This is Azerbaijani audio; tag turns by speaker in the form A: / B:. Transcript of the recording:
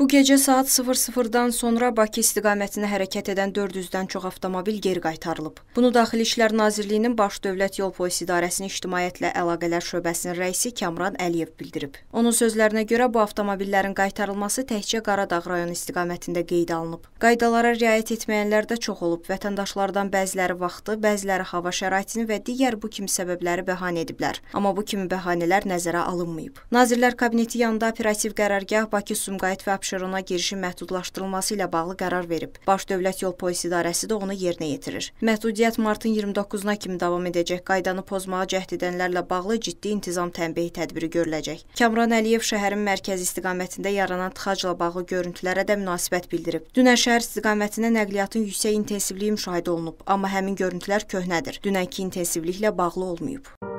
A: Bu gecə saat 00-dan sonra Bakı istiqamətinə hərəkət edən 400-dən çox avtomobil geri qaytarılıb. Bunu Daxili İşlər Nazirliyinin Baş Dövlət Yol Polisi İdarəsinin İctimaiyyətlə Əlaqələr Şöbəsinin rəisi Kamran Əliyev bildirib. Onun sözlərinə görə bu avtomobillərin qaytarılması təkcə Qaradağ rayonu istiqamətində qeydə alınıb. Qaydalara riayət etməyənlər də çox olub. Vətəndaşlardan bəziləri vaxtı, bəziləri hava şəraitini və digər bu kimi səbəbləri bəhanə ediblər. Amma bu kimi bəhanələr nəzərə alınmayıb. Nazirlər Kabineti yanında operativ qərargah Bakı Sumqayıt və Abşeron Abşerona girişin məhdudlaşdırılması ilə bağlı qərar verib. Baş Dövlət Yol Polis İdarəsi də onu yerinə yetirir. Məhdudiyyət martın 29-na kimi davam edəcək. Qaydanı pozmağa cəhd edənlərlə bağlı ciddi intizam tənbehi tədbiri görüləcək. Kamran Əliyev şəhərin mərkəzi istiqamətində yaranan tıxacla bağlı görüntülərə də münasibət bildirib. Dünən şəhər istiqamətinə nəqliyyatın yüksək intensivliyi müşahidə olunub, amma həmin görüntülər köhnədir. Dünənki intensivliklə bağlı olmayıb.